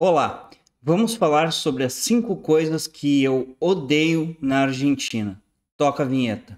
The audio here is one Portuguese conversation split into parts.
Olá, vamos falar sobre as cinco coisas que eu odeio na Argentina. Toca a vinheta.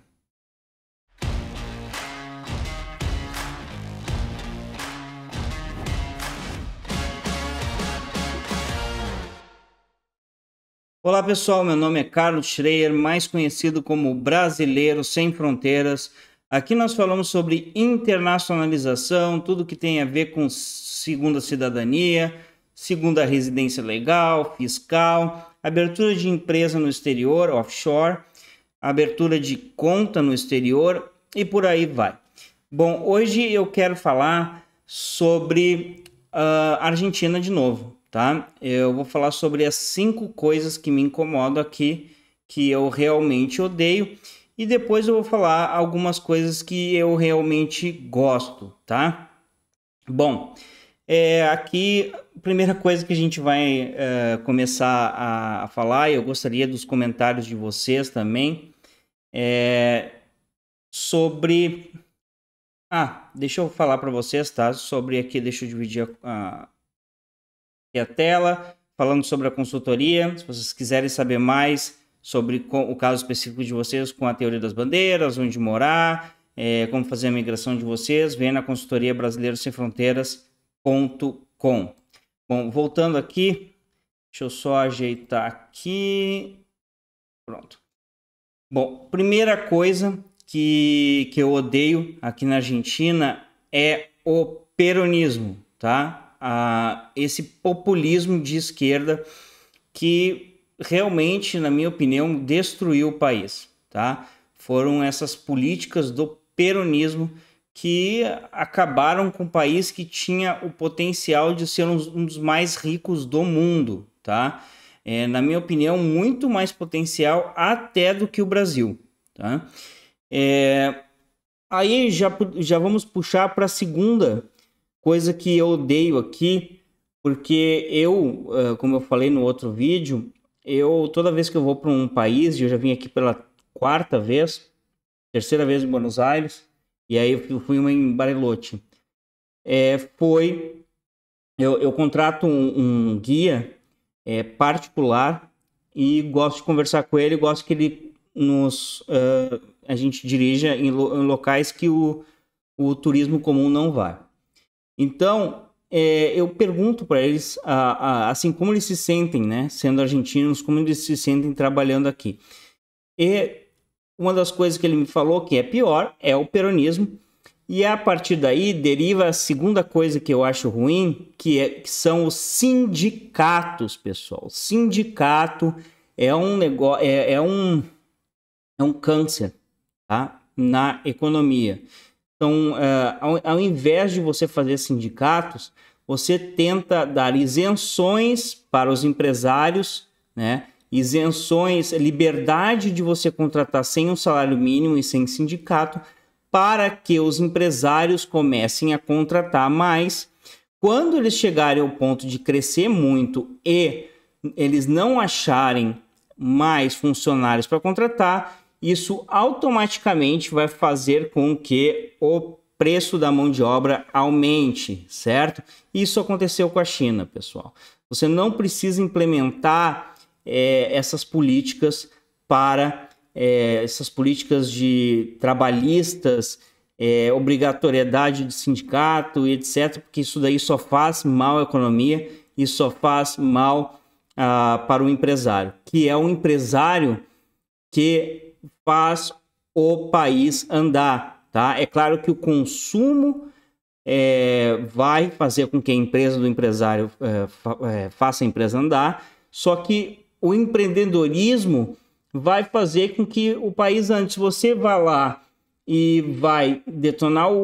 Olá pessoal, meu nome é Carlos Schreier, mais conhecido como Brasileiro Sem Fronteiras. Aqui nós falamos sobre internacionalização, tudo que tem a ver com segunda cidadania, segunda residência legal, fiscal, abertura de empresa no exterior, offshore, abertura de conta no exterior e por aí vai. Bom, hoje eu quero falar sobre uh, Argentina de novo, tá? Eu vou falar sobre as cinco coisas que me incomodam aqui, que eu realmente odeio, e depois eu vou falar algumas coisas que eu realmente gosto, tá? Bom, uh, é, aqui, a primeira coisa que a gente vai é, começar a, a falar, e eu gostaria dos comentários de vocês também, é sobre. Ah, deixa eu falar para vocês, tá? Sobre aqui, deixa eu dividir a, a, a tela, falando sobre a consultoria. Se vocês quiserem saber mais sobre o caso específico de vocês com a teoria das bandeiras, onde morar, é, como fazer a migração de vocês, vem na consultoria Brasileiros Sem Fronteiras com. Bom, voltando aqui, deixa eu só ajeitar aqui. Pronto. Bom, primeira coisa que, que eu odeio aqui na Argentina é o peronismo, tá? Ah, esse populismo de esquerda que realmente, na minha opinião, destruiu o país, tá? Foram essas políticas do peronismo que acabaram com um país que tinha o potencial de ser um dos mais ricos do mundo, tá? É, na minha opinião, muito mais potencial até do que o Brasil, tá? É, aí já, já vamos puxar para a segunda coisa que eu odeio aqui, porque eu, é, como eu falei no outro vídeo, eu toda vez que eu vou para um país, eu já vim aqui pela quarta vez, terceira vez em Buenos Aires, e aí eu fui uma em Bariloche. É, foi. Eu, eu contrato um, um guia é, particular e gosto de conversar com ele, gosto que ele nos. Uh, a gente dirija em, lo, em locais que o, o turismo comum não vai. Então, é, eu pergunto para eles, a, a, assim, como eles se sentem, né? Sendo argentinos, como eles se sentem trabalhando aqui. E uma das coisas que ele me falou que é pior é o peronismo. E a partir daí deriva a segunda coisa que eu acho ruim, que, é, que são os sindicatos, pessoal. sindicato é um negócio, é, é, um, é um câncer tá? na economia. Então, uh, ao, ao invés de você fazer sindicatos, você tenta dar isenções para os empresários, né? isenções, liberdade de você contratar sem um salário mínimo e sem sindicato, para que os empresários comecem a contratar mais. Quando eles chegarem ao ponto de crescer muito e eles não acharem mais funcionários para contratar, isso automaticamente vai fazer com que o preço da mão de obra aumente, certo? Isso aconteceu com a China, pessoal. Você não precisa implementar é, essas políticas para é, essas políticas de trabalhistas, é, obrigatoriedade de sindicato e etc., porque isso daí só faz mal à economia e só faz mal ah, para o empresário, que é um empresário que faz o país andar. Tá? É claro que o consumo é, vai fazer com que a empresa do empresário é, fa é, faça a empresa andar, só que o empreendedorismo vai fazer com que o país antes você vá lá e vai detonar o,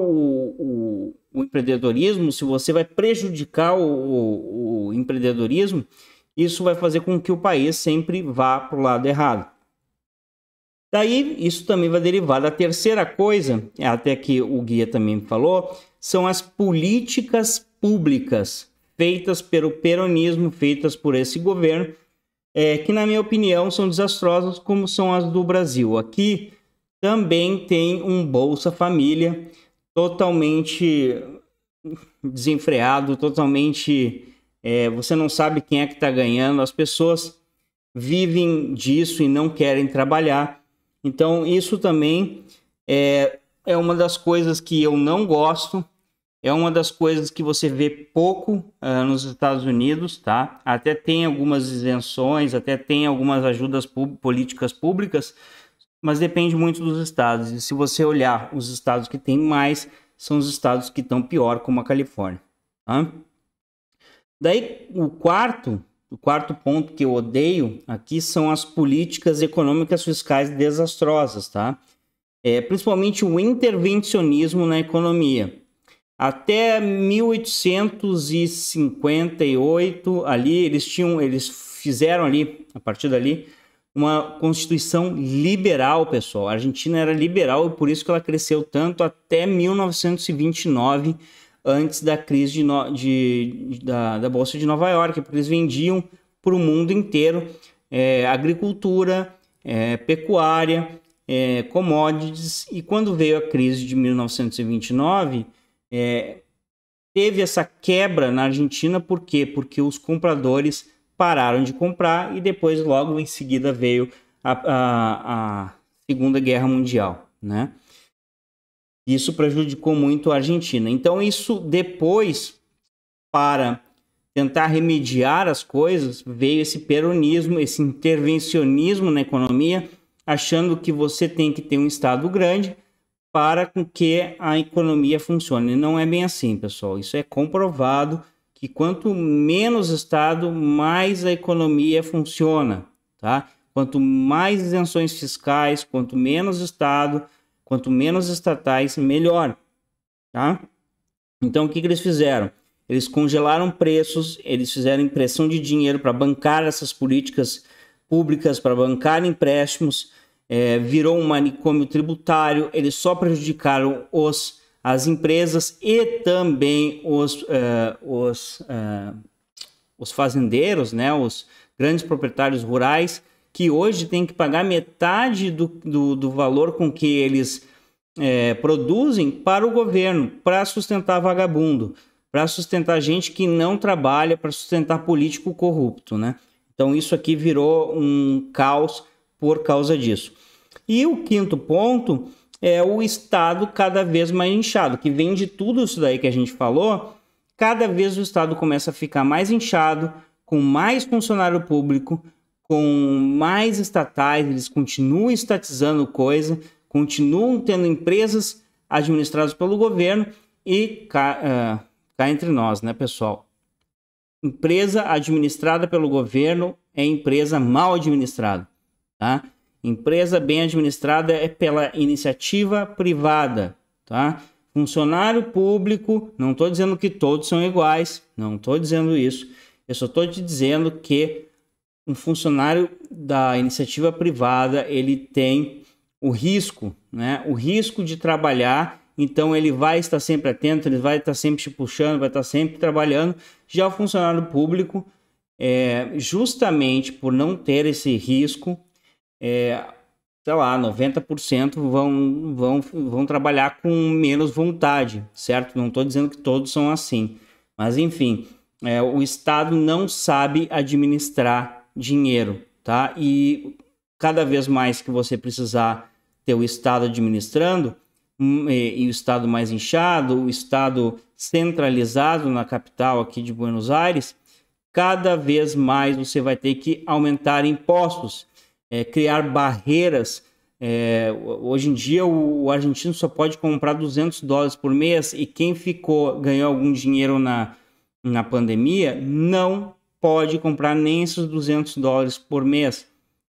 o, o empreendedorismo, se você vai prejudicar o, o, empreendedorismo, isso vai fazer com que o país sempre vá para o lado errado. Daí, isso também vai derivar da terceira coisa, até que o guia também falou, são as políticas públicas feitas pelo peronismo, feitas por esse governo, é, que, na minha opinião, são desastrosas, como são as do Brasil. Aqui também tem um Bolsa Família totalmente desenfreado, totalmente. É, você não sabe quem é que está ganhando, as pessoas vivem disso e não querem trabalhar. Então, isso também é, é uma das coisas que eu não gosto é uma das coisas que você vê pouco uh, nos Estados Unidos, tá? Até tem algumas isenções, até tem algumas ajudas políticas públicas, mas depende muito dos estados. E se você olhar os estados que tem mais, são os estados que estão pior, como a Califórnia. Tá? Daí, o quarto, o quarto ponto que eu odeio aqui são as políticas econômicas fiscais desastrosas, tá? É, principalmente o intervencionismo na economia. Até 1858 ali eles tinham, eles fizeram ali a partir dali uma constituição liberal, pessoal. A Argentina era liberal e por isso que ela cresceu tanto até 1929, antes da crise de, de da, da bolsa de Nova York, porque eles vendiam para o mundo inteiro é, agricultura, é, pecuária, é, commodities. E quando veio a crise de 1929 é, teve essa quebra na Argentina por quê? Porque os compradores pararam de comprar e depois logo em seguida veio a, a, a Segunda Guerra Mundial, né? Isso prejudicou muito a Argentina. Então isso depois para tentar remediar as coisas, veio esse peronismo, esse intervencionismo na economia, achando que você tem que ter um estado grande para com que a economia funcione. Não é bem assim, pessoal. Isso é comprovado que quanto menos Estado, mais a economia funciona, tá? Quanto mais isenções fiscais, quanto menos Estado, quanto menos estatais, melhor, tá? Então, o que, que eles fizeram? Eles congelaram preços, eles fizeram impressão de dinheiro para bancar essas políticas públicas, para bancar empréstimos, é, virou um manicômio tributário, eles só prejudicaram os, as empresas e também os, uh, os, uh, os fazendeiros, né, os grandes proprietários rurais, que hoje têm que pagar metade do, do, do valor com que eles é, produzem para o governo, para sustentar vagabundo, para sustentar gente que não trabalha, para sustentar político corrupto, né? Então isso aqui virou um caos por causa disso. E o quinto ponto é o Estado cada vez mais inchado, que vem de tudo isso daí que a gente falou, cada vez o Estado começa a ficar mais inchado, com mais funcionário público, com mais estatais, eles continuam estatizando coisa, continuam tendo empresas administradas pelo governo e cá, uh, cá entre nós, né, pessoal? Empresa administrada pelo governo é empresa mal administrada tá? Empresa bem administrada é pela iniciativa privada, tá? Funcionário público, não estou dizendo que todos são iguais, não estou dizendo isso. Eu só estou te dizendo que um funcionário da iniciativa privada ele tem o risco, né? O risco de trabalhar, então ele vai estar sempre atento, ele vai estar sempre te puxando, vai estar sempre trabalhando. Já o funcionário público, é, justamente por não ter esse risco, é, sei lá, 90% vão, vão, vão trabalhar com menos vontade, certo? Não estou dizendo que todos são assim, mas enfim, é, o Estado não sabe administrar dinheiro, tá? E cada vez mais que você precisar ter o Estado administrando, hum, e, e o Estado mais inchado, o Estado centralizado na capital aqui de Buenos Aires, cada vez mais você vai ter que aumentar impostos é, criar barreiras. É, hoje em dia, o, o, argentino só pode comprar 200 dólares por mês e quem ficou ganhou algum dinheiro na, na pandemia não pode comprar nem esses 200 dólares por mês.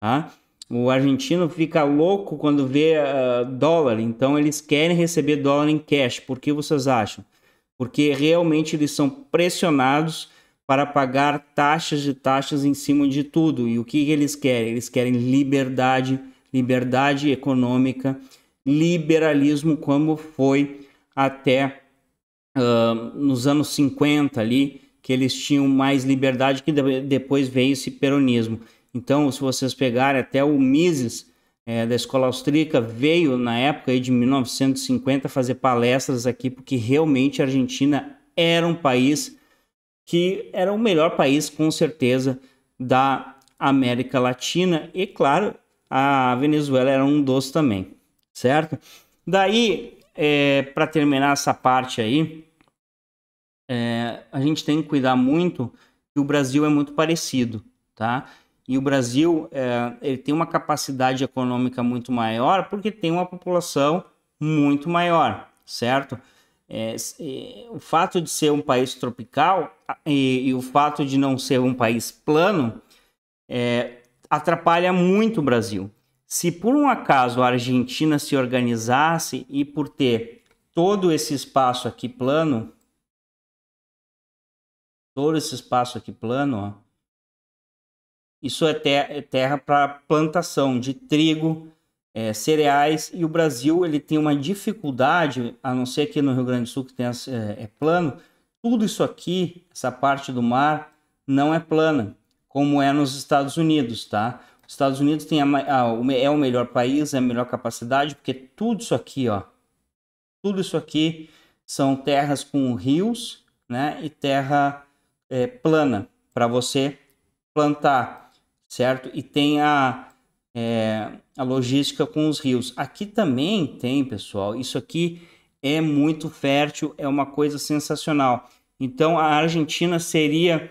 Tá? O argentino fica louco quando vê uh, dólar, então eles querem receber dólar em cash. Por que vocês acham? Porque realmente eles são pressionados para pagar taxas de taxas em cima de tudo. E o que eles querem? Eles querem liberdade, liberdade econômica, liberalismo como foi até uh, nos anos 50 ali, que eles tinham mais liberdade, que depois veio esse peronismo. Então, se vocês pegarem até o Mises, é, da escola austríaca, veio na época de 1950 fazer palestras aqui, porque realmente a Argentina era um país que era o melhor país, com certeza, da América Latina. E, claro, a Venezuela era um doce também, certo? Daí, é, para terminar essa parte aí, é, a gente tem que cuidar muito que o Brasil é muito parecido, tá? E o Brasil é, ele tem uma capacidade econômica muito maior porque tem uma população muito maior, certo? É, é, o fato de ser um país tropical e, e, o fato de não ser um país plano é, atrapalha muito o Brasil. Se por um acaso a Argentina se organizasse e por ter todo esse espaço aqui plano, todo esse espaço aqui plano, ó, isso é, ter, é terra para plantação de trigo, é, cereais e o Brasil ele tem uma dificuldade, a não ser aqui no Rio Grande do Sul que tem as, é, é plano, tudo isso aqui, essa parte do mar não é plana, como é nos Estados Unidos, tá? Os Estados Unidos tem a, a, é o melhor país, é a melhor capacidade, porque tudo isso aqui, ó, tudo isso aqui são terras com rios, né, e terra é, plana para você plantar, certo? E tem a é, a logística com os rios. Aqui também tem, pessoal, isso aqui é muito fértil, é uma coisa sensacional. Então a Argentina seria,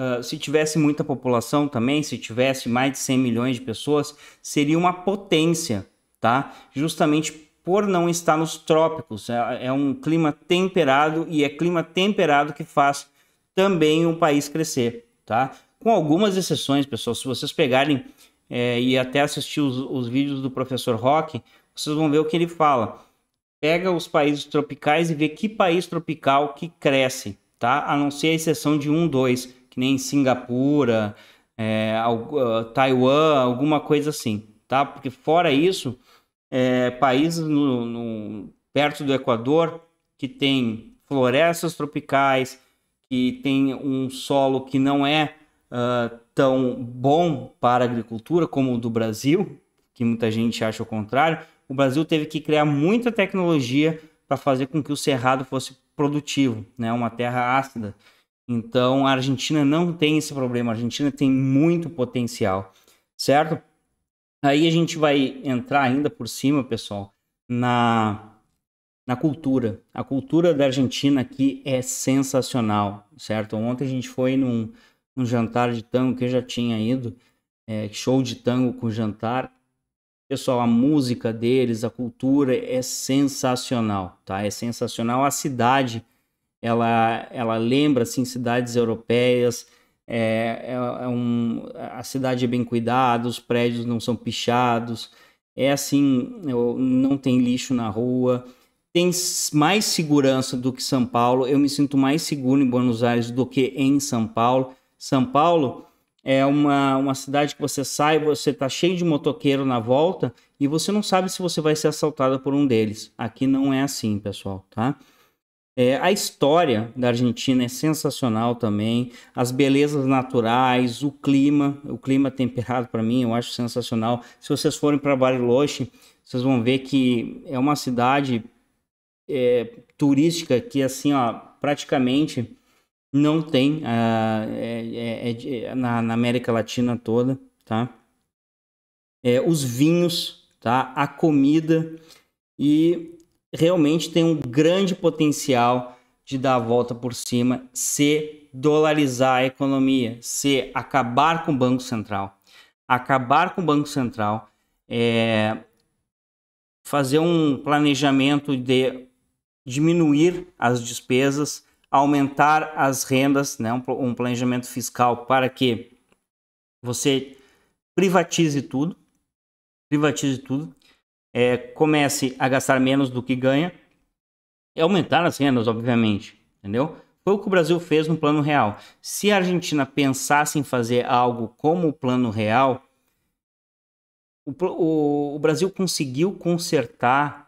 uh, se tivesse muita população também, se tivesse mais de 100 milhões de pessoas, seria uma potência, tá? Justamente por não estar nos trópicos, é, é um clima temperado e é clima temperado que faz também um país crescer, tá? Com algumas exceções, pessoal, se vocês pegarem é, e até assistir os, os vídeos do professor Rock, vocês vão ver o que ele fala. Pega os países tropicais e vê que país tropical que cresce, tá? A não ser a exceção de um, dois, que nem Singapura, é, ah, Taiwan, alguma coisa assim, tá? Porque fora isso, é, países no, no, perto do Equador que tem florestas tropicais, que tem um solo que não é uh, tão bom para a agricultura como o do Brasil, que muita gente acha o contrário, o Brasil teve que criar muita tecnologia para fazer com que o cerrado fosse produtivo, né? uma terra ácida. Então a Argentina não tem esse problema, a Argentina tem muito potencial, certo? Aí a gente vai entrar ainda por cima, pessoal, na, na cultura. A cultura da Argentina aqui é sensacional, certo? Ontem a gente foi num, um jantar de tango que eu já tinha ido, é, show de tango com jantar. Pessoal, a música deles, a cultura é sensacional, tá? É sensacional. A cidade, ela, ela lembra assim cidades europeias. É, é, é um, a cidade é bem cuidada, os prédios não são pichados. É assim, não tem lixo na rua tem mais segurança do que São Paulo. Eu me sinto mais seguro em Buenos Aires do que em São Paulo. São Paulo é uma, uma cidade que você sai, você está cheio de motoqueiro na volta e você não sabe se você vai ser assaltado por um deles. Aqui não é assim, pessoal, tá? É, a história da Argentina é sensacional também, as belezas naturais, o clima, o clima temperado para mim eu acho sensacional. Se vocês forem para Bariloche, vocês vão ver que é uma cidade é, turística que assim ó, praticamente não tem uh, é, é, é, na, na, América Latina toda, tá? É, os vinhos, tá? A comida e realmente tem um grande potencial de dar a volta por cima se dolarizar a economia, se acabar com o Banco Central. Acabar com o Banco Central é fazer um planejamento de diminuir as despesas, aumentar as rendas, né? um, planejamento fiscal para que você privatize tudo, privatize tudo, é, comece a gastar menos do que ganha e aumentar as rendas, obviamente, entendeu? Foi o que o Brasil fez no Plano Real. Se a Argentina pensasse em fazer algo como o Plano Real, o, o, o Brasil conseguiu consertar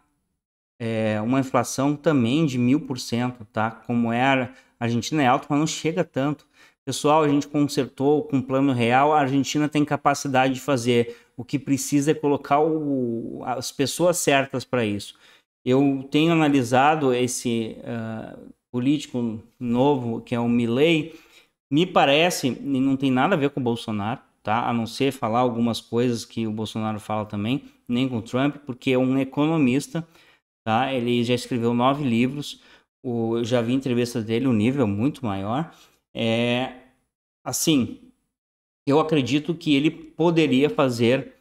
é, uma inflação também de mil por cento, tá? Como era, a Argentina é alta, mas não chega tanto. Pessoal, a gente consertou com o plano real, a Argentina tem capacidade de fazer. O que precisa é colocar o, as pessoas certas para isso. Eu tenho analisado esse uh, político novo, que é o Milley, me parece, e não tem nada a ver com o Bolsonaro, tá? A não ser falar algumas coisas que o Bolsonaro fala também, nem com o Trump, porque é um economista, tá? Ele já escreveu nove livros, o, eu já vi entrevista dele, o nível é muito maior. É, assim, eu acredito que ele poderia fazer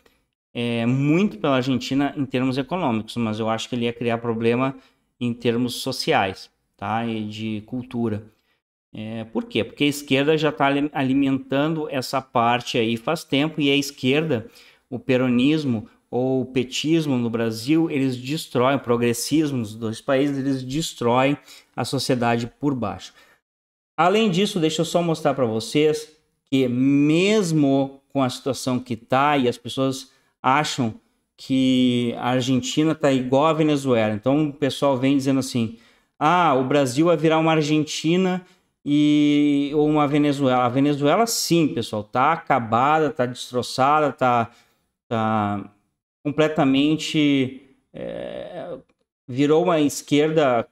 é, muito pela Argentina em termos econômicos, mas eu acho que ele ia criar problema em termos sociais, tá? E de cultura. É, por quê? Porque a esquerda já está alimentando essa parte aí faz tempo e a esquerda, o peronismo, ou petismo no Brasil, eles destroem, o progressismo nos dois países, eles destroem a sociedade por baixo. Além disso, deixa eu só mostrar para vocês que mesmo com a situação que está e as pessoas acham que a Argentina está igual à Venezuela. Então o pessoal vem dizendo assim: "Ah, o Brasil vai virar uma Argentina e ou uma Venezuela". A Venezuela sim, pessoal, tá acabada, tá destroçada, tá tá completamente. É, virou uma esquerda,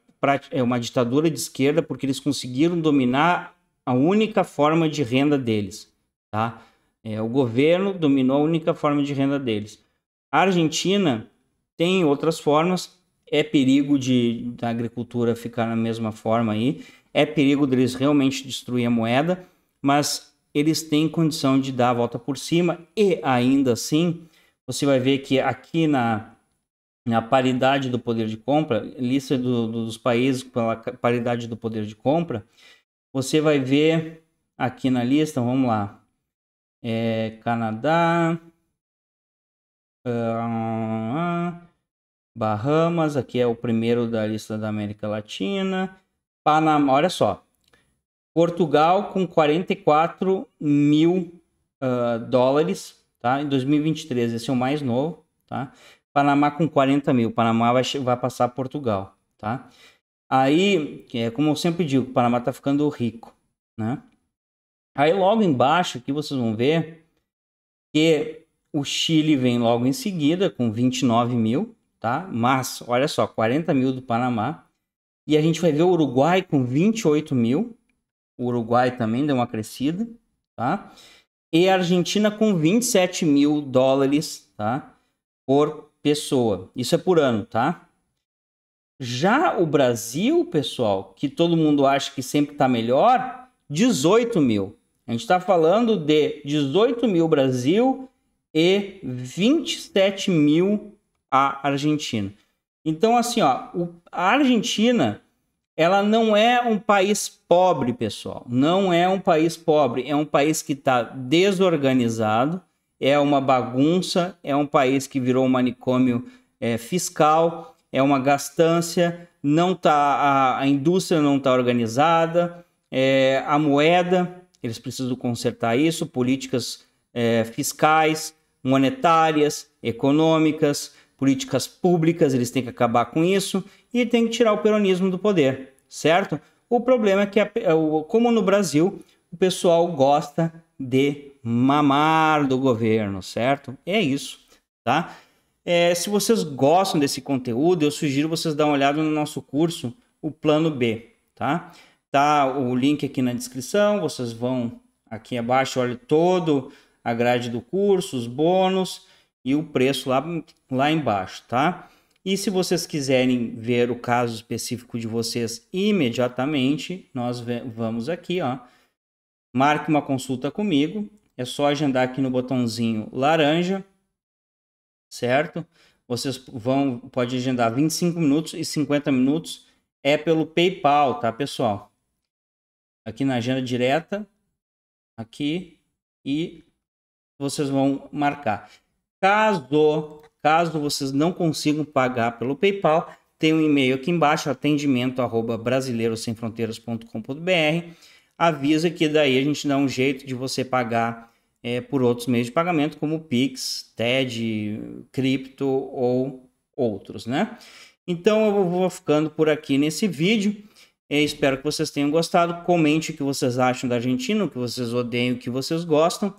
é uma ditadura de esquerda, porque eles conseguiram dominar a única forma de renda deles. Tá? É, o governo dominou a única forma de renda deles. A Argentina tem outras formas, é perigo de, da agricultura ficar na mesma forma aí, é perigo deles realmente destruir a moeda, mas eles têm condição de dar a volta por cima e ainda assim você vai ver que aqui na, na paridade do poder de compra, lista do, do, dos países pela paridade do poder de compra, você vai ver aqui na lista, vamos lá, é, Canadá, uh, Bahamas, aqui é o primeiro da lista da América Latina, Panamá, olha só, Portugal com 44 mil uh, dólares, Tá? Em 2023, esse é o mais novo. Tá? Panamá com 40 mil. Panamá vai, vai passar Portugal. Tá? Aí, é, como eu sempre digo, o Panamá está ficando rico. Né? Aí logo embaixo aqui vocês vão ver que o Chile vem logo em seguida com 29 mil, tá? Mas olha só, 40 mil do Panamá. E a gente vai ver o Uruguai com 28 mil. O Uruguai também deu uma crescida, tá? e a Argentina com 27 mil dólares tá? por pessoa. Isso é por ano, tá? Já o Brasil, pessoal, que todo mundo acha que sempre está melhor, 18 mil. A gente está falando de 18 mil Brasil e 27 mil a Argentina. Então, assim, ó, a Argentina ela não é um país pobre, pessoal. Não é um país pobre. É um país que está desorganizado, é uma bagunça, é um país que virou um manicômio é, fiscal, é uma gastância, não tá, a, a indústria não está organizada, é, a moeda, eles precisam consertar isso, políticas é, fiscais, monetárias, econômicas, políticas públicas, eles têm que acabar com isso e tem que tirar o peronismo do poder, certo? O problema é que, é como no Brasil, o pessoal gosta de mamar do governo, certo? É isso, tá? É, se vocês gostam desse conteúdo, eu sugiro vocês dar uma olhada no nosso curso, o Plano B, tá? Tá o link aqui na descrição, vocês vão aqui abaixo, olha todo a grade do curso, os bônus e o preço lá, lá embaixo, tá? E se vocês quiserem ver o caso específico de vocês imediatamente, nós vamos aqui, ó. Marque uma consulta comigo. É só agendar aqui no botãozinho laranja, certo? Vocês vão pode agendar 25 minutos e 50 minutos é pelo PayPal, tá, pessoal? Aqui na agenda direta, aqui e vocês vão marcar. Caso Caso vocês não consigam pagar pelo PayPal, tem um e-mail aqui embaixo, atendimento Avisa que daí a gente dá um jeito de você pagar é, por outros meios de pagamento, como Pix, TED, cripto ou outros, né? Então eu vou ficando por aqui nesse vídeo. Eu é, espero que vocês tenham gostado. Comente o que vocês acham da Argentina, o que vocês odeiam, o que vocês gostam.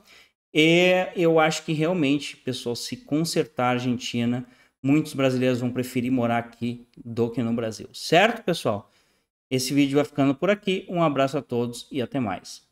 E eu acho que realmente, pessoal, se consertar a Argentina, muitos brasileiros vão preferir morar aqui do que no Brasil. Certo, pessoal? Esse vídeo vai ficando por aqui. Um abraço a todos e até mais.